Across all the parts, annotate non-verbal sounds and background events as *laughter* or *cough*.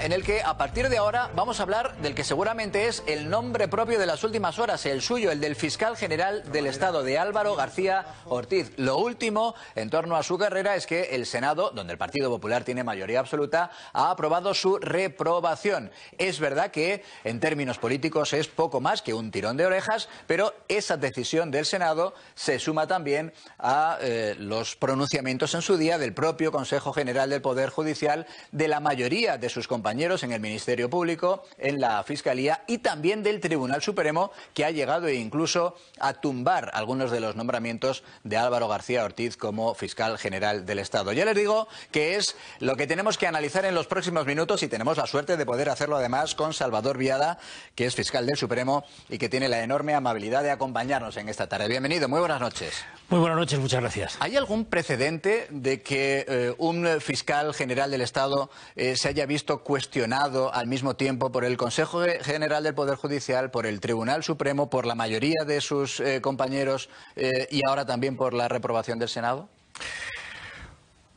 en el que a partir de ahora vamos a hablar del que seguramente es el nombre propio de las últimas horas, el suyo, el del fiscal general del Estado de Álvaro García Ortiz. Lo último en torno a su carrera es que el Senado, donde el Partido Popular tiene mayoría absoluta, ha aprobado su reprobación. Es verdad que en términos políticos es poco más que un tirón de orejas, pero esa decisión del Senado se suma también a eh, los pronunciamientos en su día del propio Consejo General del Poder Judicial de la mayoría de sus compañeros en el Ministerio Público, en la Fiscalía y también del Tribunal Supremo, que ha llegado e incluso a tumbar algunos de los nombramientos de Álvaro García Ortiz como fiscal general del Estado. Ya les digo que es lo que tenemos que analizar en los próximos minutos y tenemos la suerte de poder hacerlo además con Salvador Viada, que es fiscal del Supremo y que tiene la enorme amabilidad de acompañarnos en esta tarde. Bienvenido, muy buenas noches. Muy buenas noches, muchas gracias. ¿Hay algún precedente de que eh, un fiscal general del Estado eh, se haya visto cuestionado al mismo tiempo por el Consejo General del Poder Judicial, por el Tribunal Supremo, por la mayoría de sus eh, compañeros eh, y ahora también por la reprobación del Senado?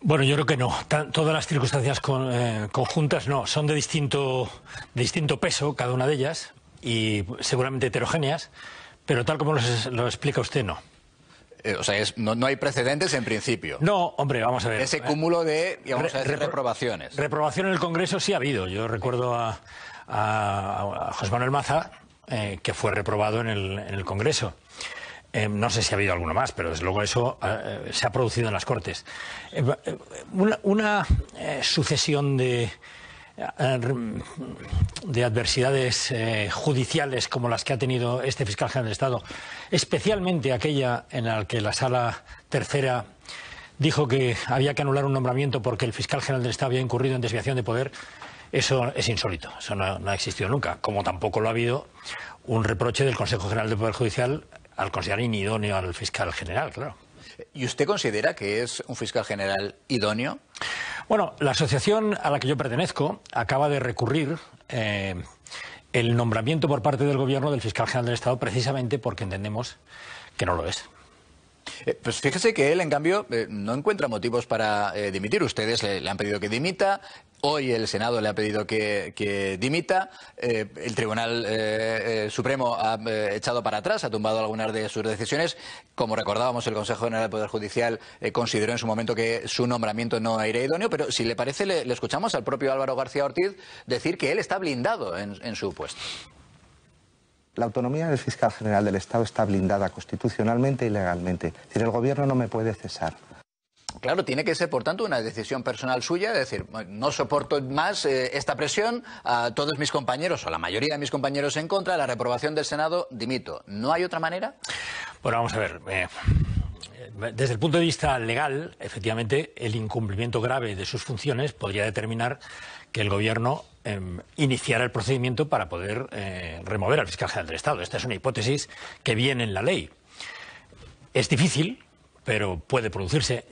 Bueno, yo creo que no. todas las circunstancias eh, conjuntas no. Son de distinto peso, cada una de ellas, y seguramente heterogéneas, pero tal como lo explica usted, no. Eh, o sea, no, hay precedentes en principio. No, hombre, vamos a ver. Ese cúmulo de, reprobaciones. Reprobación en el Congreso sí ha habido. Yo recuerdo a, José Manuel Maza, eh, que fue reprobado en el, Congreso. Eh, no sé si ha habido alguno más, pero desde luego eso se ha producido en las Cortes. una sucesión de eh, de adversidades eh, judiciales como las que ha tenido este fiscal general del Estado, especialmente aquella en la que la sala tercera dijo que había que anular un nombramiento porque el fiscal general del Estado había incurrido en desviación de poder, eso es insólito, eso no, ha existido nunca, como tampoco lo ha habido un reproche del Consejo General del Poder Judicial al considerar inidóneo al fiscal general, claro. ¿Y usted considera que es un fiscal general idóneo? Bueno, la asociación a la que yo pertenezco acaba de recurrir eh, el nombramiento por parte del Gobierno del fiscal general del Estado precisamente porque entendemos que no lo es. Eh, pues fíjese que él, en cambio, eh, no encuentra motivos para eh, dimitir. Ustedes le, han pedido que dimita. Hoy el Senado le ha pedido que, dimita. el Tribunal Supremo ha echado para atrás, ha tumbado algunas de sus decisiones. Como recordábamos, el Consejo General del Poder Judicial consideró en su momento que su nombramiento no era idóneo. Pero si le parece, le, escuchamos al propio Álvaro García Ortiz decir que él está blindado en su puesto. La autonomía del fiscal general del Estado está blindada constitucionalmente y legalmente. Es el gobierno no me puede cesar. Claro, tiene que ser, por tanto, una decisión personal suya, es decir, no soporto más eh, esta presión, a todos mis compañeros o la mayoría de mis compañeros en contra, la reprobación del Senado, dimito. ¿No hay otra manera? Bueno, vamos a ver. Eh, desde el punto de vista legal, efectivamente, el incumplimiento grave de sus funciones podría determinar que el Gobierno em, iniciara el procedimiento para poder eh, remover al fiscal general del Estado. Esta es una hipótesis que viene en la ley. Es difícil, pero puede producirse.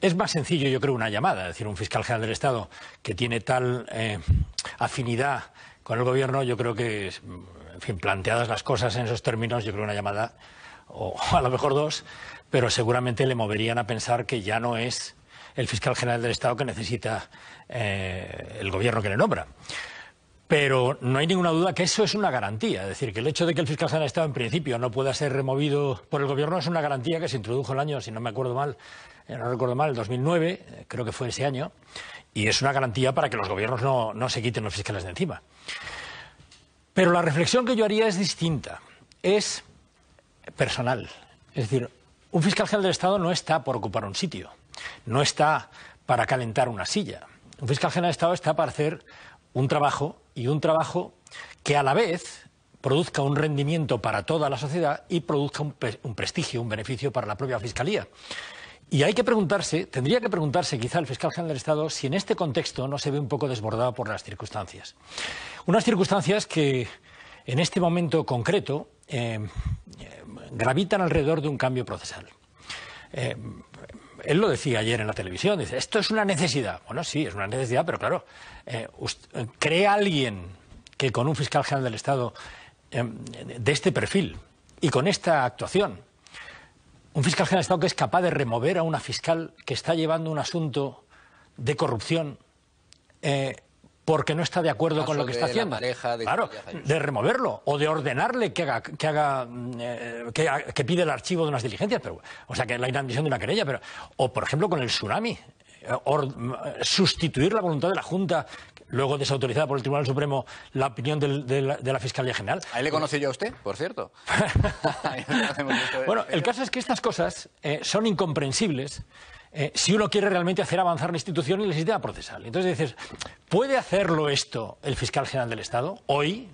Es más sencillo, yo creo, una llamada. Es decir, un fiscal general del Estado que tiene tal eh, afinidad con el Gobierno, yo creo que, en fin, planteadas las cosas en esos términos, yo creo que una llamada o *laughs* a lo mejor dos, pero seguramente le moverían a pensar que ya no es el fiscal general del Estado que necesita eh, el gobierno que le nombra. Pero no hay ninguna duda que eso es una garantía. Es decir, que el hecho de que el fiscal general del Estado en principio no pueda ser removido por el gobierno es una garantía que se introdujo el año, si no me acuerdo mal, eh, no recuerdo mal, el 2009, eh, creo que fue ese año, y es una garantía para que los gobiernos no, no se quiten los fiscales de encima. Pero la reflexión que yo haría es distinta. Es personal. Es decir, un fiscal general del Estado no está por ocupar un sitio, no está para calentar una silla. Un fiscal general del Estado está para hacer un trabajo y un trabajo que a la vez produzca un rendimiento para toda la sociedad y produzca un, prestigio, un beneficio para la propia Fiscalía. Y hay que preguntarse, tendría que preguntarse quizá el fiscal general del Estado si en este contexto no se ve un poco desbordado por las circunstancias. Unas circunstancias que en este momento concreto eh, gravitan alrededor de un cambio procesal. Eh, él lo decía ayer en la televisión, dice, esto es una necesidad. Bueno, sí, es una necesidad, pero claro, eh, ¿cree alguien que con un fiscal general del Estado eh, de este perfil y con esta actuación, un fiscal general del Estado que es capaz de remover a una fiscal que está llevando un asunto de corrupción porque no está de acuerdo con lo que está haciendo. de claro, de removerlo o de ordenarle que haga, que haga, mm, eh, que, pide el archivo de unas diligencias, pero, o sea, que la inadmisión de una querella, pero, o por ejemplo con el tsunami, eh, mm, sustituir la voluntad de la Junta, luego desautorizada por el Tribunal Supremo, la opinión de, la, Fiscalía General. Ahí le conoce yo a usted, por cierto. *laughs* bueno, el caso es que estas cosas eh, son incomprensibles eh, si uno quiere realmente hacer avanzar la institución y el sistema procesal. Entonces dices, ¿puede hacerlo esto el fiscal general del Estado hoy?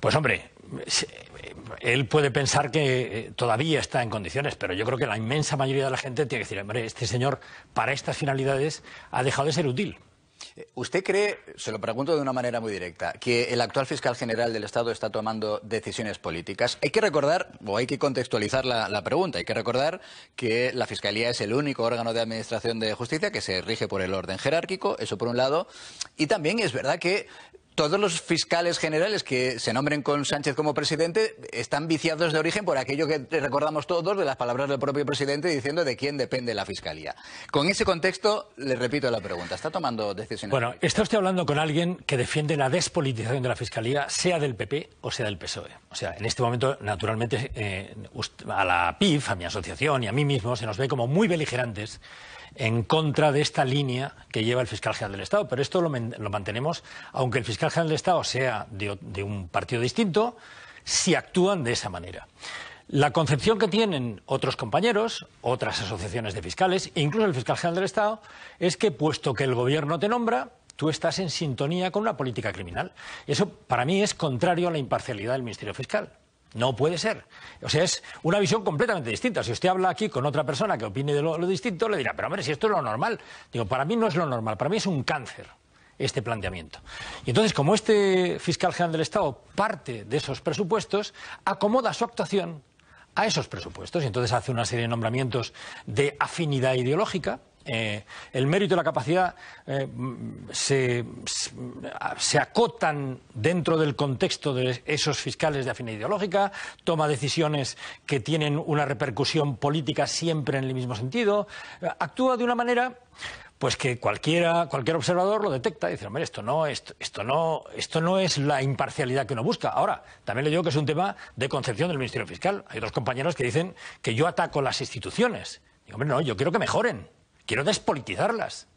Pues hombre, eh, él puede pensar que eh, todavía está en condiciones, pero yo creo que la inmensa mayoría de la gente tiene que decir, hombre, este señor para estas finalidades ha dejado de ser útil. ¿Usted cree, se lo pregunto de una manera muy directa, que el actual fiscal general del Estado está tomando decisiones políticas? Hay que recordar, o hay que contextualizar la, pregunta, hay que recordar que la Fiscalía es el único órgano de administración de justicia que se rige por el orden jerárquico, eso por un lado, y también es verdad que todos los fiscales generales que se nombren con Sánchez como presidente están viciados de origen por aquello que recordamos todos de las palabras del propio presidente diciendo de quién depende la fiscalía. Con ese contexto, le repito la pregunta. ¿Está tomando decisiones? Bueno, está usted hablando con alguien que defiende la despolitización de la fiscalía, sea del PP o sea del PSOE. O sea, en este momento, naturalmente, eh, a la PIF, a mi asociación y a mí mismo, se nos ve como muy beligerantes en contra de esta línea que lleva el fiscal general del Estado. Pero esto lo, mantenemos, aunque el fiscal general del Estado sea de, un partido distinto, si actúan de esa manera. La concepción que tienen otros compañeros, otras asociaciones de fiscales, e incluso el fiscal general del Estado, es que puesto que el gobierno te nombra, tú estás en sintonía con una política criminal. Eso para mí es contrario a la imparcialidad del Ministerio Fiscal. No puede ser. O sea, es una visión completamente distinta. Si usted habla aquí con otra persona que opine de lo, distinto, le dirá, pero hombre, si esto es lo normal. Digo, para mí no es lo normal, para mí es un cáncer este planteamiento. Y entonces, como este fiscal general del Estado parte de esos presupuestos, acomoda su actuación a esos presupuestos y entonces hace una serie de nombramientos de afinidad ideológica, eh, el mérito y la capacidad eh, se, acotan dentro del contexto de esos fiscales de afinidad ideológica, toma decisiones que tienen una repercusión política siempre en el mismo sentido, eh, actúa de una manera pues que cualquiera, cualquier observador lo detecta y dice, hombre, esto no, esto, no, esto no es la imparcialidad que uno busca. Ahora, también le digo que es un tema de concepción del Ministerio Fiscal. Hay otros compañeros que dicen que yo ataco las instituciones. Digo, hombre, no, yo quiero que mejoren quiero despolitizarlas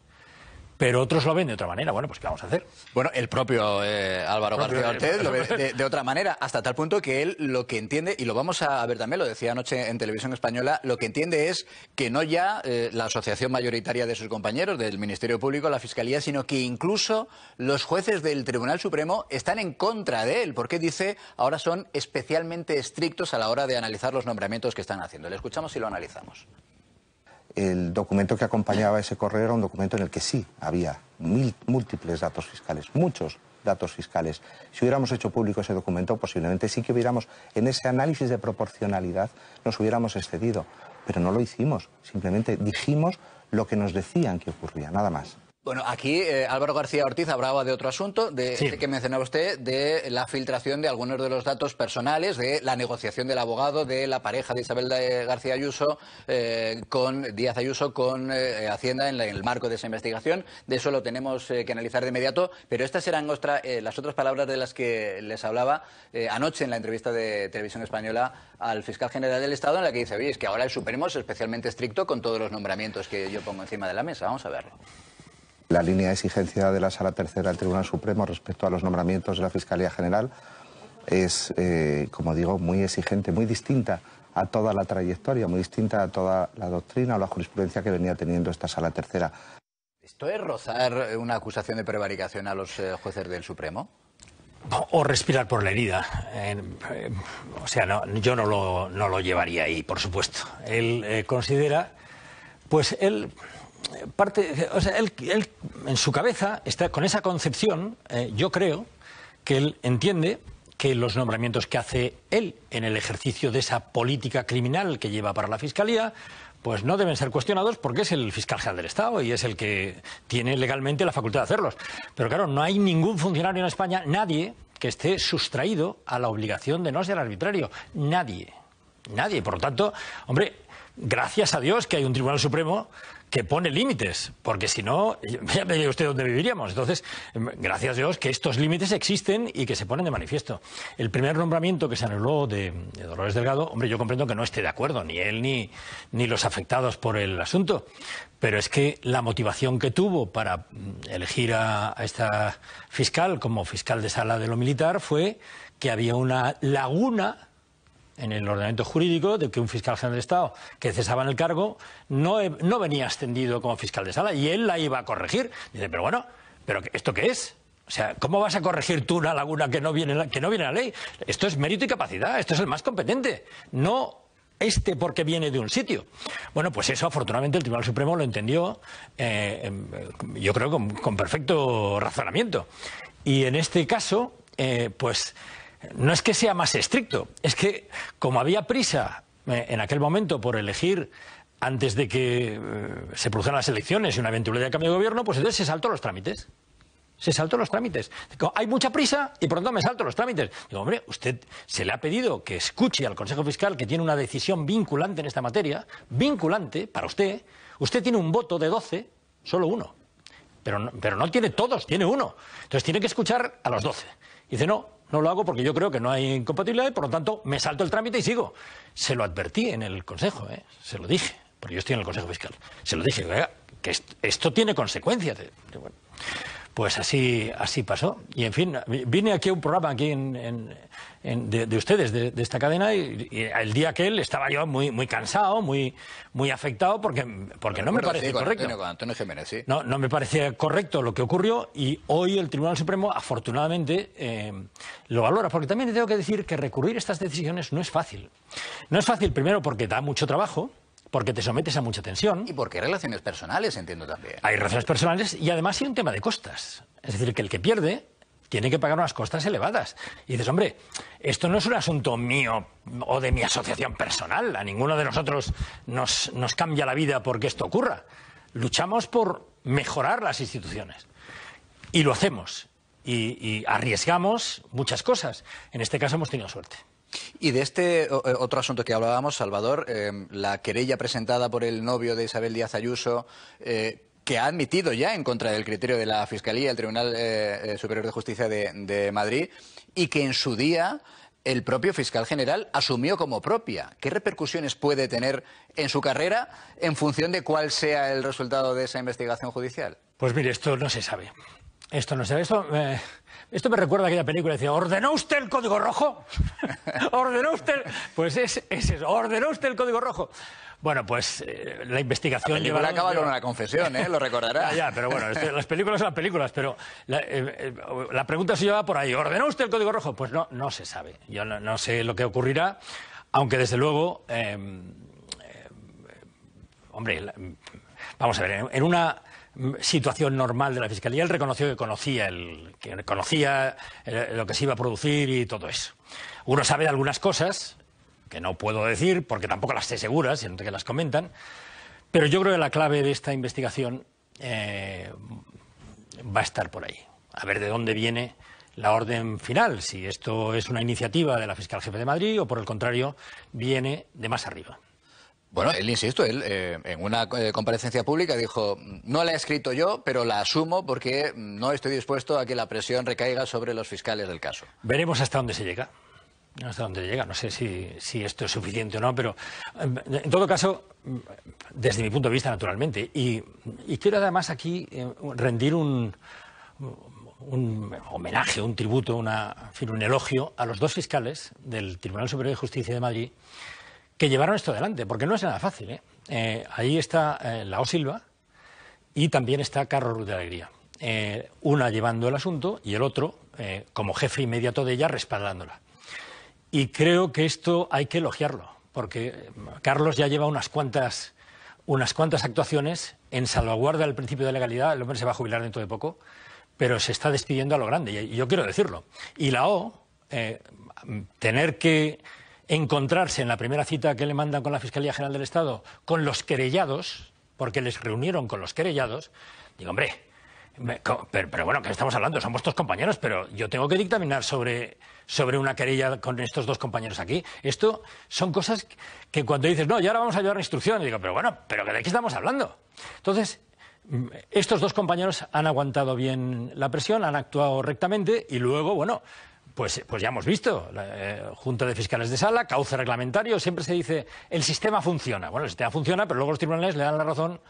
pero otros lo ven de otra manera. Bueno, pues ¿qué vamos a hacer? Bueno, el propio eh, Álvaro García Ortez lo ve de, otra manera, hasta tal punto que él lo que entiende, y lo vamos a ver también, lo decía anoche en Televisión Española, lo que entiende es que no ya eh, la asociación mayoritaria de sus compañeros, del Ministerio Público, la Fiscalía, sino que incluso los jueces del Tribunal Supremo están en contra de él, porque dice ahora son especialmente estrictos a la hora de analizar los nombramientos que están haciendo. Le escuchamos y lo analizamos el documento que acompañaba ese correo era un documento en el que sí había múltiples datos fiscales, muchos datos fiscales. Si hubiéramos hecho público ese documento, posiblemente sí que hubiéramos, en ese análisis de proporcionalidad, nos hubiéramos excedido. Pero no lo hicimos, simplemente dijimos lo que nos decían que ocurría, nada más. Bueno, aquí eh, Álvaro García Ortiz hablaba de otro asunto, de este que mencionaba usted, de la filtración de algunos de los datos personales, de la negociación del abogado, de la pareja de Isabel García Ayuso eh, con Díaz Ayuso con eh, Hacienda en, el marco de esa investigación. De eso lo tenemos que analizar de inmediato, pero estas eran las otras palabras de las que les hablaba anoche en la entrevista de Televisión Española al fiscal general del Estado, en la que dice, oye, es que ahora el Supremo es especialmente estricto con todos los nombramientos que yo pongo encima de la mesa. Vamos a verlo la línea de exigencia de la Sala Tercera del Tribunal Supremo respecto a los nombramientos de la Fiscalía General es, eh, como digo, muy exigente, muy distinta a toda la trayectoria, muy distinta a toda la doctrina o la jurisprudencia que venía teniendo esta Sala Tercera. ¿Esto es rozar una acusación de prevaricación a los eh, jueces del Supremo? O respirar por la herida. Eh, o sea, no, yo no lo, no lo, llevaría ahí, por supuesto. Él considera, pues él parte, o sea, él, en su cabeza está con esa concepción, eh, yo creo que él entiende que los nombramientos que hace él en el ejercicio de esa política criminal que lleva para la Fiscalía, pues no deben ser cuestionados porque es el fiscal general del Estado y es el que tiene legalmente la facultad de hacerlos. Pero claro, no hay ningún funcionario en España, nadie, que esté sustraído a la obligación de no ser arbitrario. Nadie. Nadie. Por lo tanto, hombre, gracias a Dios que hay un Tribunal Supremo que pone límites, porque si no, ya me usted dónde viviríamos. Entonces, gracias a Dios que estos límites existen y que se ponen de manifiesto. El primer nombramiento que se anuló de, Dolores Delgado, hombre, yo comprendo que no esté de acuerdo, ni él ni, ni los afectados por el asunto, pero es que la motivación que tuvo para elegir a esta fiscal como fiscal de sala de lo militar fue que había una laguna en el ordenamiento jurídico de que un fiscal general de Estado que cesaba en el cargo no, venía ascendido como fiscal de sala y él la iba a corregir. Dice, pero bueno, ¿pero esto qué es? O sea, ¿cómo vas a corregir tú una laguna que no viene, que no viene la ley? Esto es mérito y capacidad, esto es el más competente. No este porque viene de un sitio. Bueno, pues eso afortunadamente el Tribunal Supremo lo entendió, eh, em, yo creo, con, perfecto razonamiento. Y en este caso, eh, pues no es que sea más estricto, es que como había prisa eh, en aquel momento por elegir antes de que eh, se produjeran las elecciones y una eventualidad de cambio de gobierno, pues entonces se saltó los trámites. Se saltó los trámites. hay mucha prisa y por tanto me salto los trámites. Digo, hombre, usted se le ha pedido que escuche al Consejo Fiscal que tiene una decisión vinculante en esta materia, vinculante para usted. Usted tiene un voto de 12, solo uno. Pero no, pero no tiene todos, tiene uno. Entonces tiene que escuchar a los 12. dice, no, no lo hago porque yo creo que no hay incompatibilidad por lo tanto me salto el trámite y sigo. Se lo advertí en el Consejo, ¿eh? se lo dije, porque yo estoy en el Consejo Fiscal. Se lo dije, que esto, tiene consecuencias. Bueno pues así, así pasó. Y en fin, vine aquí a un programa aquí de, ustedes, de, esta cadena, y, el día que él estaba yo muy, muy cansado, muy, muy afectado, porque, porque no me parece correcto. no, no me parecía correcto lo que ocurrió y hoy el Tribunal Supremo, afortunadamente, eh, lo valora. Porque también tengo que decir que recurrir a estas decisiones no es fácil. No es fácil, primero, porque da mucho trabajo porque te sometes a mucha tensión. Y porque hay relaciones personales, entiendo también. Hay relaciones personales y además hay un tema de costas. Es decir, que el que pierde tiene que pagar unas costas elevadas. Y dices, hombre, esto no es un asunto mío o de mi asociación personal. A ninguno de nosotros nos, cambia la vida porque esto ocurra. Luchamos por mejorar las instituciones. Y lo hacemos. y arriesgamos muchas cosas. En este caso hemos tenido suerte. Y de este eh, otro asunto que hablábamos, Salvador, em, la querella presentada por el novio de Isabel Díaz Ayuso, eh, que ha admitido ya en contra del criterio de la Fiscalía, el Tribunal eh, Superior de Justicia de, de Madrid, y que en su día el propio fiscal general asumió como propia. ¿Qué repercusiones puede tener en su carrera en función de cuál sea el resultado de esa investigación judicial? Pues mire, esto no se sabe. Esto no sé, esto, eh, esto me recuerda a aquella película, decía, ¿ordenó usted el código rojo? *laughs* ¿Ordenó usted? Pues es, eso, ¿ordenó usted el código rojo? Bueno, pues eh, la investigación... La película acaba con una confesión, ¿eh? Lo recordará. ya, pero bueno, este, las películas son las películas, pero la, eh, pregunta se lleva por ahí, ¿ordenó usted el código rojo? Pues no, no se sabe, yo no, sé lo que ocurrirá, aunque desde luego, em, hombre, vamos a ver, en una situación normal de la Fiscalía, él reconoció que conocía, el, que conocía eh, lo que se iba a producir y todo eso. Uno sabe de algunas cosas, que no puedo decir porque tampoco las sé seguras, sino que las comentan, pero yo creo que la clave de esta investigación eh, va a estar por ahí. A ver de dónde viene la orden final, si esto es una iniciativa de la Fiscal Jefe de Madrid o por el contrario viene de más arriba. Bueno, él, insisto, él eh, en una eh, comparecencia pública dijo, no la he escrito yo, pero la asumo porque no estoy dispuesto a que la presión recaiga sobre los fiscales del caso. Veremos hasta dónde se llega. Hasta dónde llega. No sé si, esto es suficiente o no, pero em, en todo caso, desde mi punto de vista, naturalmente. Y, quiero además aquí eh, rendir un, homenaje, un tributo, una, un elogio a los dos fiscales del Tribunal Superior de Justicia de Madrid que llevaron esto adelante, porque no es nada fácil. ¿eh? Eh, ahí está eh, la O Silva y también está Carlos Ruiz de Alegría. una llevando el asunto y el otro, como jefe inmediato de ella, respaldándola. Y creo que esto hay que elogiarlo, porque Carlos ya lleva unas cuantas, unas cuantas actuaciones en salvaguarda del principio de legalidad. El hombre se va a jubilar dentro de poco, pero se está despidiendo a lo grande, y yo quiero decirlo. Y la O, tener que encontrarse en la primera cita que le mandan con la Fiscalía General del Estado con los querellados, porque les reunieron con los querellados, digo, hombre, pero, bueno, ¿qué estamos hablando? Son vuestros compañeros, pero yo tengo que dictaminar sobre, sobre una querella con estos dos compañeros aquí. Esto son cosas que cuando dices, no, y ahora vamos a llevar la instrucción, digo, pero bueno, ¿pero de qué estamos hablando? Entonces, mm, estos dos compañeros han aguantado bien la presión, han actuado rectamente y luego, bueno, pues, eh, pues, ya hemos visto, eh, Junta de Fiscales de Sala, cauce reglamentario, siempre se dice, el sistema funciona. Bueno, el sistema funciona, pero luego los tribunales le dan la razón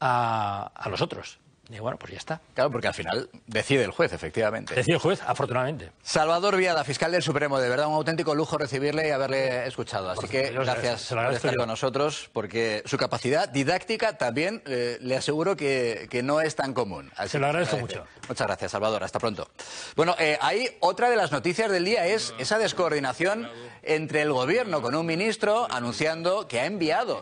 a, a los otros. Y bueno, pues ya está. Claro, porque al final decide el juez, efectivamente. Decide el juez, afortunadamente. Salvador Viada, fiscal del Supremo, de verdad un auténtico lujo recibirle y haberle escuchado. Así que gracias por estar con nosotros, porque su capacidad didáctica también eh, le aseguro que, no es tan común. Se lo agradezco mucho. Muchas gracias, Salvador. Hasta pronto. Bueno, eh, ahí otra de las noticias del día es esa descoordinación entre el gobierno con un ministro anunciando que ha enviado